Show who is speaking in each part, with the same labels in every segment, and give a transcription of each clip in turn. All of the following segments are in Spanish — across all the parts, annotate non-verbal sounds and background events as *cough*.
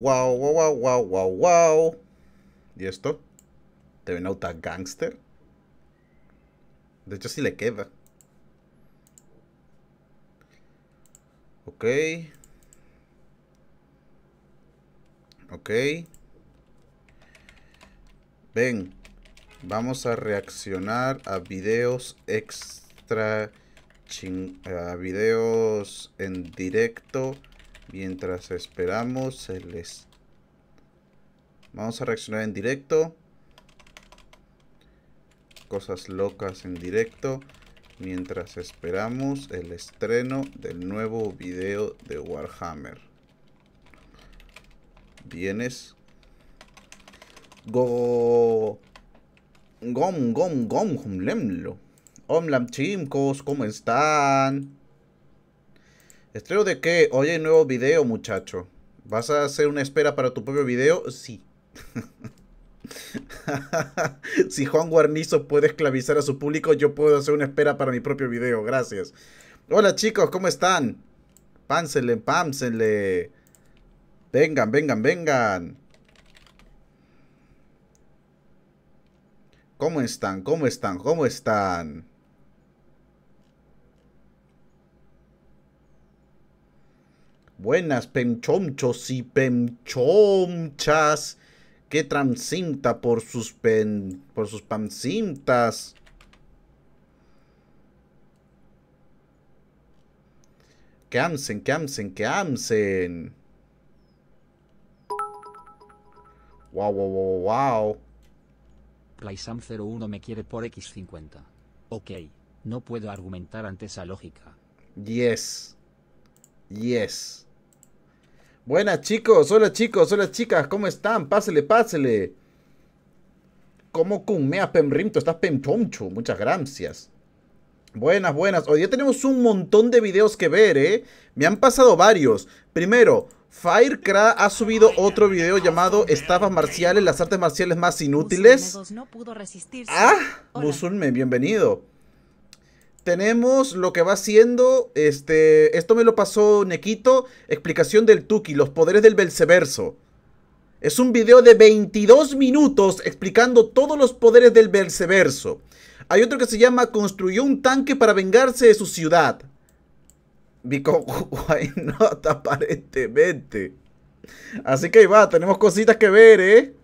Speaker 1: Wow, wow, wow, wow, wow, wow. ¿Y esto? ¿Te venauta Gangster. De hecho, si le queda. Ok. Ok. Ven. Vamos a reaccionar a videos extra... a videos en directo Mientras esperamos, les... Vamos a reaccionar en directo. Cosas locas en directo. Mientras esperamos el estreno del nuevo video de Warhammer. Vienes. Go. Gom, gom, gom, humlemlo. ¿cómo chicos, ¿cómo están? ¿Estreno de qué? Oye, nuevo video, muchacho. ¿Vas a hacer una espera para tu propio video? Sí. *laughs* si Juan Guarnizo puede esclavizar a su público, yo puedo hacer una espera para mi propio video. Gracias. Hola chicos, ¿cómo están? Pánsele, pámsenle. Vengan, vengan, vengan. ¿Cómo están? ¿Cómo están? ¿Cómo están? Buenas penchomchos y penchomchas que transinta por sus pen, por sus pancintas. Que amsen, que amsen, que amsen.
Speaker 2: Wow, wow, wow, wow. Playsam01 me quiere por X50. Ok, no puedo argumentar ante esa lógica. Yes. Yes. Buenas chicos, hola chicos,
Speaker 1: hola chicas, ¿cómo están? Pásele, pásele. ¿Cómo a Pemrimto? Estás Pemchoncho, muchas gracias. Buenas, buenas. Hoy ya tenemos un montón de videos que ver, ¿eh? Me han pasado varios. Primero, Firecra ha subido otro video llamado Estafas Marciales, las artes marciales más inútiles. Ah, Musulme, bienvenido tenemos lo que va siendo, este, esto me lo pasó Nequito, explicación del Tuki, los poderes del Belceverso. Es un video de 22 minutos explicando todos los poderes del Belseverso. Hay otro que se llama Construyó un tanque para vengarse de su ciudad. Because why not, aparentemente. Así que ahí va, tenemos cositas que ver, ¿eh?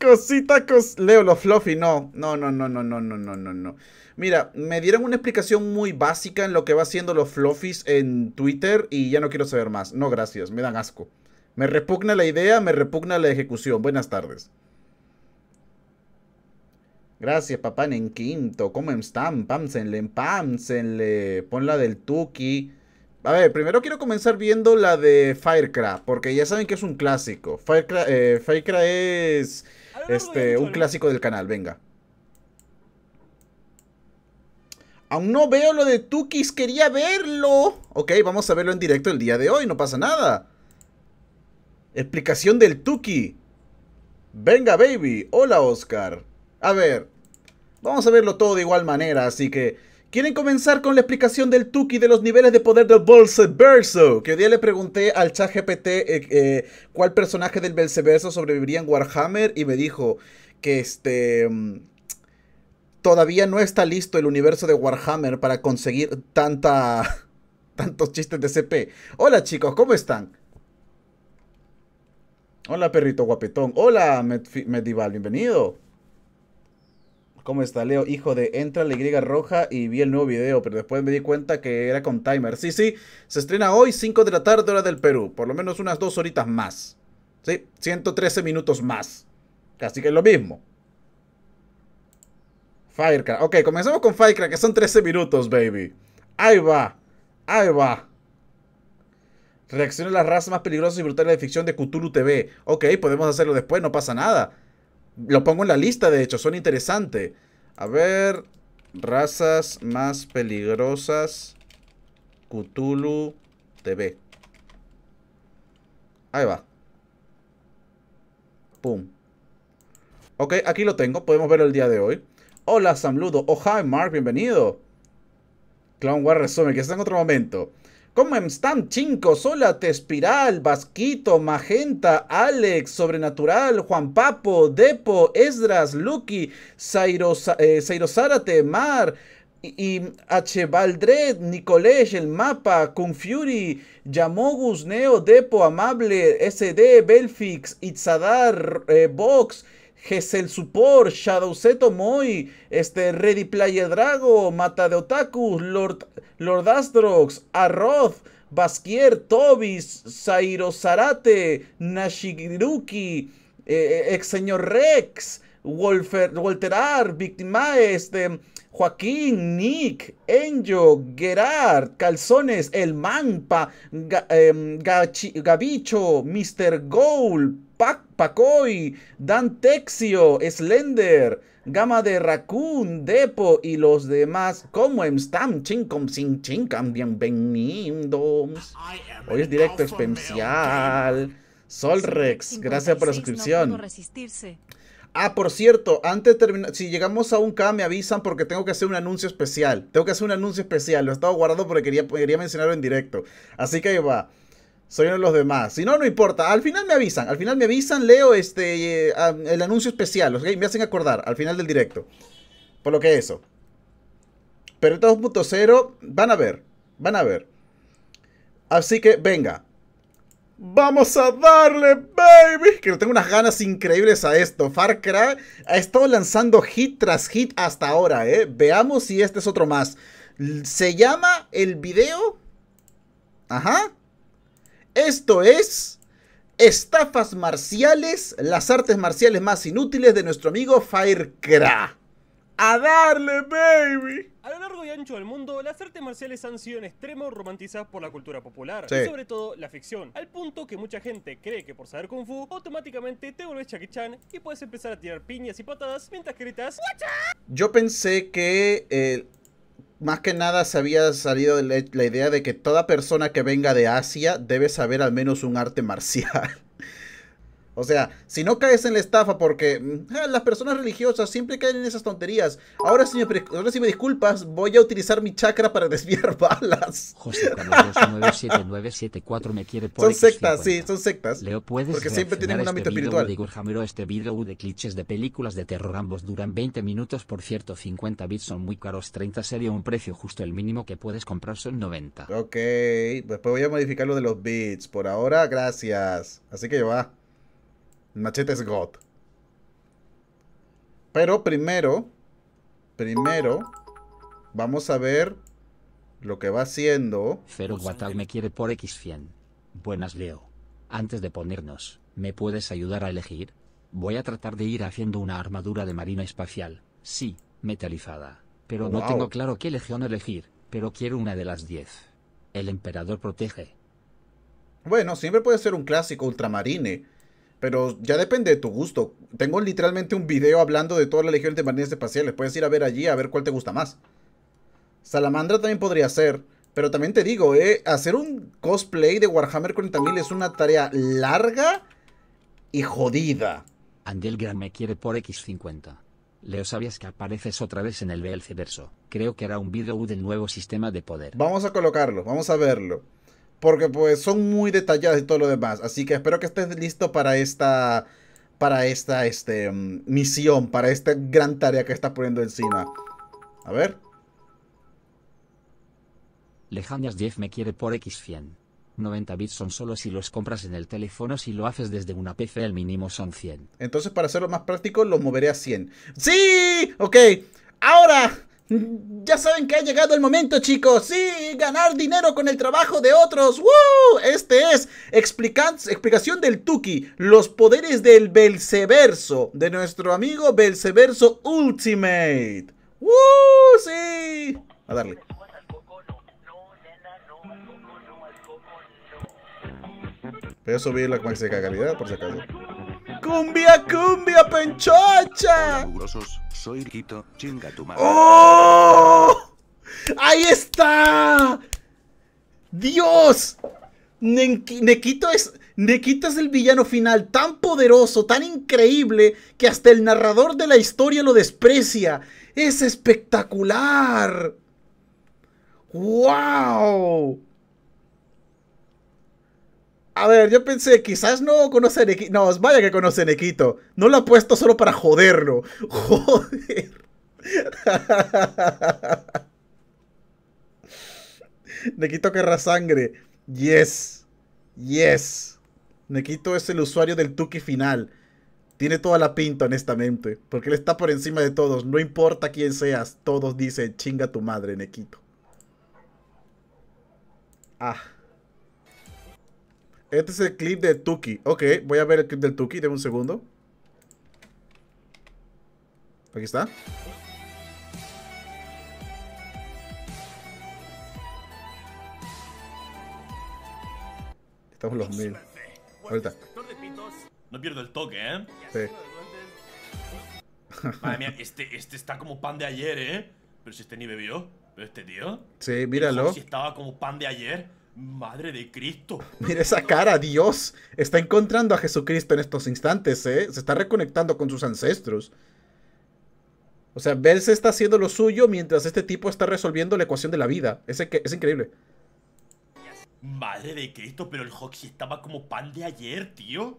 Speaker 1: Cositas, Leo, los fluffy, no. No, no, no, no, no, no, no, no, no. Mira, me dieron una explicación muy básica en lo que va haciendo los fluffies en Twitter y ya no quiero saber más. No, gracias, me dan asco. Me repugna la idea, me repugna la ejecución. Buenas tardes. Gracias, papá, en quinto. ¿Cómo están? Pámsenle, pámsenle. Pon la del Tuki. A ver, primero quiero comenzar viendo la de Firecraft, porque ya saben que es un clásico. Firecraft, eh, es este, un clásico del canal, venga. Aún no veo lo de Tuki, quería verlo. Ok, vamos a verlo en directo el día de hoy, no pasa nada. Explicación del Tuki. Venga, baby. Hola, Oscar. A ver, vamos a verlo todo de igual manera, así que... ¿Quieren comenzar con la explicación del Tuki de los niveles de poder del Belzeverso? Que hoy día le pregunté al chat GPT eh, eh, cuál personaje del Belzeverso sobreviviría en Warhammer y me dijo que este mm, todavía no está listo el universo de Warhammer para conseguir tanta *laughs* tantos chistes de CP. Hola chicos, ¿cómo están? Hola perrito guapetón. Hola Medival, bienvenido. ¿Cómo está Leo? Hijo de Entra la Y roja y vi el nuevo video, pero después me di cuenta que era con timer. Sí, sí, se estrena hoy 5 de la tarde hora del Perú, por lo menos unas dos horitas más. Sí, 113 minutos más. Casi que es lo mismo. Firecrack. Ok, comenzamos con Firecrack, que son 13 minutos, baby. Ahí va. Ahí va. Reacciones a las razas más peligrosas y brutales de ficción de Cthulhu TV. Ok, podemos hacerlo después, no pasa nada. Lo pongo en la lista, de hecho, son interesantes. A ver, razas más peligrosas. Cthulhu TV. Ahí va. Pum. Ok, aquí lo tengo. Podemos verlo el día de hoy. Hola Samludo, oh hi Mark, bienvenido. Clown War resume que está en otro momento. ¿Cómo están, chicos? Hola, Espiral, Vasquito, Magenta, Alex, Sobrenatural, Juan Papo, Depo, Esdras, Lucky, Zairo, eh, Mar, y, H. Valdred, El Mapa, Kung Fury, Yamogus, Neo, Depo, Amable, SD, Belfix, Itzadar, Vox, Gesel Support, Shadow Seto Moy, este, Ready Player Drago, Mata de Otaku, Lord, Astrox, Arroz, Basquier, Tobis, Zairo Zarate, Nashigiruki, Exseñor eh, eh, ex señor Rex, Wolfer, Walter este, Joaquín, Nick, Enjo, Gerard, Calzones, El Mampa, em, Gabicho, Mr. Goal, Pacoy, Dan Texio, Slender, Gama de Raccoon, Depo y los demás. Como están, chincom, sin chincam, bienvenidos. Hoy es directo especial. Solrex, gracias por la suscripción. Ah, por cierto, antes de terminar, si llegamos a un K me avisan porque tengo que hacer un anuncio especial. Tengo que hacer un anuncio especial, lo estado guardando porque quería, mencionarlo en directo. Así que ahí va. Soy uno de los demás. Si no, no importa. Al final me avisan. Al final me avisan, leo este eh, el anuncio especial. ¿ok? Me hacen acordar al final del directo. Por lo que eso. Pero 2.0, van a ver. Van a ver. Así que venga. Vamos a darle, baby. Que tengo unas ganas increíbles a esto. Far Cry ha estado lanzando hit tras hit hasta ahora, ¿eh? Veamos si este es otro más. Se llama el video. Ajá. Esto es Estafas marciales, las artes marciales más inútiles de nuestro amigo Firecra. A darle, baby.
Speaker 2: A lo largo y ancho del mundo, las artes marciales han sido en extremo romantizadas por la cultura popular, y sobre todo la ficción, al punto que mucha gente cree que por saber Kung Fu, automáticamente te vuelves Jackie Chan y puedes empezar a tirar piñas y patadas mientras gritas
Speaker 1: Yo pensé que... Eh, más que nada se había salido la idea de que toda persona que venga de Asia debe saber al menos un arte marcial. *laughs* O sea, si no caes en la estafa porque mm, ah, las personas religiosas siempre caen en esas tonterías. Ahora si, me, ahora si me disculpas, voy a utilizar mi chakra para *laughs* desviar balas. José
Speaker 2: me quiere por Son sectas, sí, son sectas. Leo porque siempre tienen un ámbito este espiritual. de este video de clichés de películas de terror ambos duran 20 minutos, por cierto, 50 bits son muy caros, 30 sería un precio justo el mínimo que puedes comprar son 90. Ok,
Speaker 1: después voy a modificar lo de los bits. Por ahora, gracias. Así que va. Machete es God. Pero primero,
Speaker 2: primero, vamos a ver lo que va haciendo. Fero Guatal me quiere por X100. Buenas, Leo. Antes de ponernos, ¿me puedes ayudar a elegir? Voy a tratar de ir haciendo una armadura de marina espacial, sí, metalizada. Pero no tengo claro qué legión elegir, pero quiero una de las 10. El emperador protege. Bueno, siempre puede ser un clásico
Speaker 1: ultramarine. Pero ya depende de tu gusto. Tengo literalmente un video hablando de toda la legión de marines espaciales. Puedes ir a ver allí a ver cuál te gusta más. Salamandra también podría ser. Pero también te digo, eh, hacer un cosplay de Warhammer 40.000 es una tarea larga
Speaker 2: y jodida. Gran me quiere por X50. Leo, sabías que apareces otra vez en el Verso. Creo que hará un video del nuevo sistema de poder.
Speaker 1: Vamos a colocarlo, vamos a verlo porque pues son muy detalladas y todo lo demás. Así que espero que estés listo para esta, para esta este, mm, misión, para esta gran tarea que estás poniendo
Speaker 2: encima. A ver. Lejanias Jeff me quiere por X100. 90 bits son solo si los compras en el teléfono, si lo haces desde una PC el mínimo son 100. Entonces para hacerlo más práctico lo moveré a 100. ¡Sí! Ok,
Speaker 1: ahora ya saben que ha llegado el momento, chicos. Sí, ganar dinero con el trabajo de otros. ¡Woo! Este es explicación del Tuki, los poderes del Belceverso, de nuestro amigo Belceverso Ultimate. ¡Woo! Sí. A darle. Voy a subir la máxima calidad por si acaso. ¡Cumbia, cumbia, penchocha! soy chinga ¡Oh! ¡Ahí está! ¡Dios! Ne es, Nequito es el villano final tan poderoso, tan increíble, que hasta el narrador de la historia lo desprecia. ¡Es espectacular! ¡Wow! A ver, yo pensé, quizás no conoce Nequito. No, vaya que conoce Nequito. No lo ha puesto solo para joderlo. *laughs* Joder. Nequito querrá sangre. Yes. Yes. Nequito es el usuario del Tuki final. Tiene toda la pinta, honestamente. Porque él está por encima de todos. No importa quién seas. Todos dicen, chinga tu madre, Nequito. Ah. Este es el clip de Tuki. Ok, voy a ver el clip del Tuki. Deme un segundo. Aquí está. Estamos los mil. No pierdo el toque, ¿eh?
Speaker 2: Sí.
Speaker 1: *laughs* Madre mía, este, este, está como pan de ayer, ¿eh? Pero si este ni bebió. Pero este tío.
Speaker 2: Sí, míralo. Si
Speaker 1: estaba como pan de ayer. Madre de Cristo. Mira esa cara, Dios. Está encontrando a Jesucristo en estos instantes, ¿eh? Se está reconectando con sus ancestros. O sea, Belce está haciendo lo suyo mientras este tipo está resolviendo la ecuación de la vida. Es, es increíble.
Speaker 2: Madre de Cristo, pero el Hoxie estaba como pan de ayer, tío.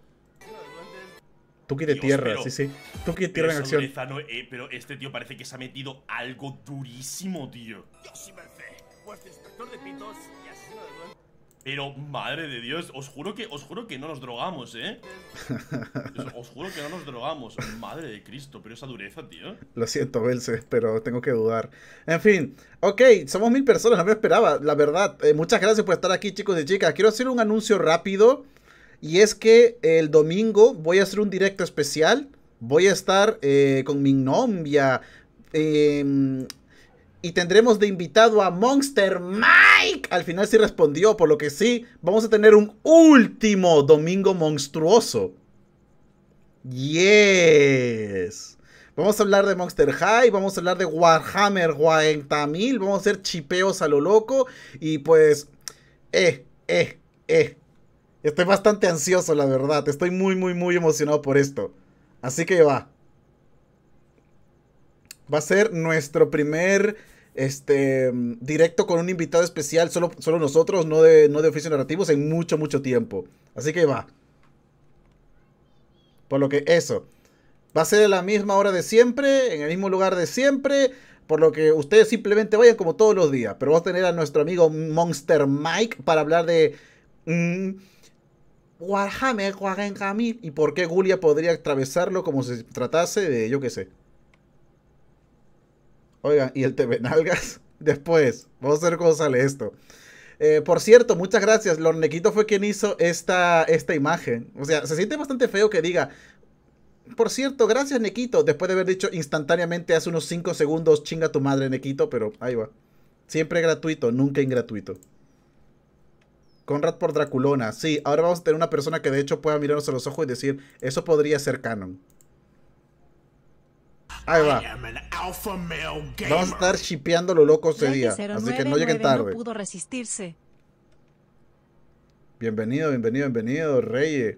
Speaker 1: Tuki de tierra, sí, sí. Tuki de tierra en acción.
Speaker 2: Eh, pero este tío parece que se ha metido algo durísimo, tío. merced. inspector de pitos pero madre de Dios, os juro que os juro que no nos drogamos, ¿eh? *laughs* Os juro que no nos drogamos, madre de Cristo, pero esa dureza, tío.
Speaker 1: Lo siento, Belce, pero tengo que dudar. En fin, ok, somos mil personas, no me esperaba, la verdad. Eh, muchas gracias por estar aquí, chicos y chicas. Quiero hacer un anuncio rápido y es que el domingo voy a hacer un directo especial. Voy a estar eh, con mi novia em, y tendremos de invitado a Monster Man al final sí respondió, por lo que sí, vamos a tener un último domingo monstruoso. Yes. Vamos a hablar de Monster High, vamos a hablar de Warhammer 40.000, vamos a hacer chipeos a lo loco y pues... Eh, eh, eh. Estoy bastante ansioso, la verdad. Estoy muy, muy, muy emocionado por esto. Así que va. Va a ser nuestro primer este, directo con un invitado especial, solo, solo nosotros, no de, no de oficio narrativos, en mucho, mucho tiempo. Así que va. Por lo que eso. Va a ser a la misma hora de siempre, en el mismo lugar de siempre. Por lo que ustedes simplemente vayan como todos los días. Pero vamos a tener a nuestro amigo Monster Mike para hablar de... Mm, Warhammer y por qué Gulia podría atravesarlo como si tratase de, yo que sé, Oigan, y el TV Nalgas. *laughs* Después, vamos a ver cómo sale esto. Eh, por cierto, muchas gracias. Lornequito fue quien hizo esta, esta imagen. O sea, se siente bastante feo que diga. Por cierto, gracias, Nequito. Después de haber dicho instantáneamente hace unos 5 segundos, chinga tu madre, Nequito, pero ahí va. Siempre gratuito, nunca ingratuito. Conrad por Draculona. Sí, ahora vamos a tener una persona que de hecho pueda mirarnos a los ojos y decir, eso podría ser canon va. Vamos a estar chipeando lo loco ese día. Así que no lleguen tarde. Bienvenido, bienvenido, bienvenido, rey.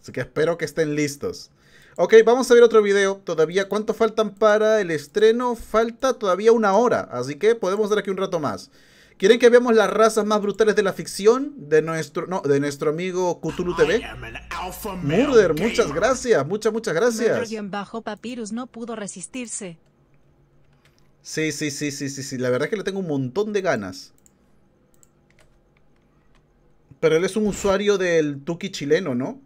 Speaker 1: Así que espero que estén listos. Ok, vamos a ver otro video. Todavía, ¿cuánto faltan para el estreno? Falta todavía una hora. Así que podemos dar aquí un rato más. ¿Quieren que veamos las razas más brutales de la ficción? De nuestro, no, de nuestro amigo Cthulhu TV.
Speaker 2: Murder, muchas
Speaker 1: gracias, muchas, muchas gracias.
Speaker 2: bajo no pudo resistirse.
Speaker 1: Sí, sí, sí, sí, sí, sí. La verdad es que le tengo un montón de ganas. Pero él es un usuario del Tuki chileno, ¿no?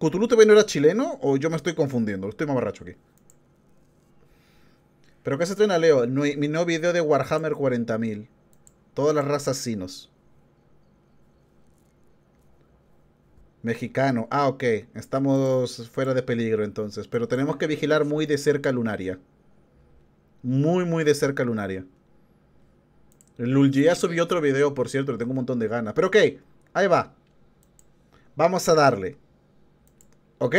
Speaker 1: ¿Cthulhu TV no era chileno o yo me estoy confundiendo? Estoy más barracho aquí. ¿Pero qué se estrena, Leo? Mi nuevo video de Warhammer 40.000. Todas las razas sinos. Mexicano. Ah, ok. Estamos fuera de peligro entonces. Pero tenemos que vigilar muy de cerca Lunaria. Muy, muy de cerca Lunaria. ya subió otro video, por cierto. Le tengo un montón de ganas. Pero ok. Ahí va. Vamos a darle. ¿Ok?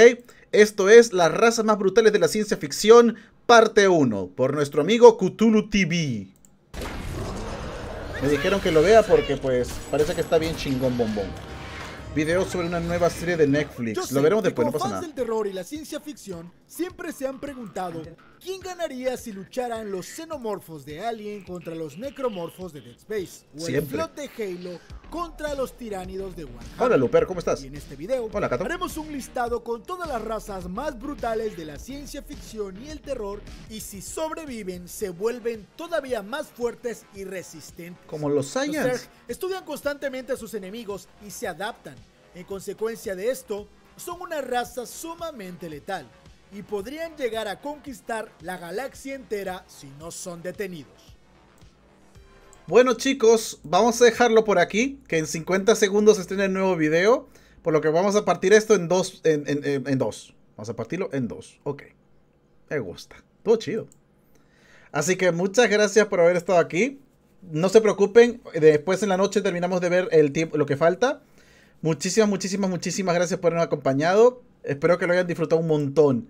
Speaker 1: Esto es Las razas más brutales de la ciencia ficción, parte 1, por nuestro amigo Cthulhu TV. Me dijeron que lo vea porque pues parece que está bien chingón bombón video sobre una nueva serie de Netflix. Lo veremos después, no pasa nada. Los fans del terror y la ciencia ficción siempre se han preguntado quién ganaría si lucharan los xenomorfos de Alien contra los necromorfos de Dead Space o el flot de Halo contra los tiránidos de Warhammer. Hola Luper, ¿cómo estás? Y en este video Hola, haremos un listado con todas las razas más brutales de la ciencia ficción y el terror y si sobreviven se vuelven todavía más fuertes y resistentes. Como los Saiyans. estudian constantemente a sus enemigos y se adaptan. En consecuencia de esto, son una raza
Speaker 2: sumamente letal y podrían llegar a conquistar la galaxia entera si no son detenidos.
Speaker 1: Bueno chicos, vamos a dejarlo por aquí, que en 50 segundos estrena el nuevo video, por lo que vamos a partir esto en dos, en, dos. Vamos a partirlo en dos, ok. Me gusta, todo chido. Así que muchas gracias por haber estado aquí. No se preocupen, después en la noche terminamos de ver el lo que falta. Muchísimas, muchísimas, muchísimas gracias por haberme acompañado. Espero que lo hayan disfrutado un montón.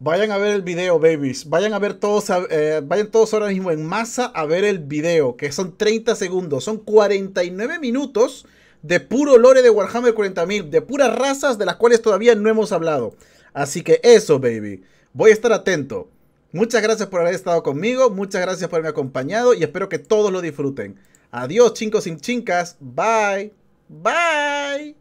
Speaker 1: Vayan a ver el video, babies. Vayan a ver todos, eh, vayan todos ahora mismo en masa a ver el video, que son 30 segundos, son 49 minutos de puro lore de Warhammer 40.000, de puras razas de las cuales todavía no hemos hablado. Así que eso, baby. Voy a estar atento. Muchas gracias por haber estado conmigo, muchas gracias por haberme acompañado y espero que todos lo disfruten. Adiós, chicos y chincas. Bye. Bye!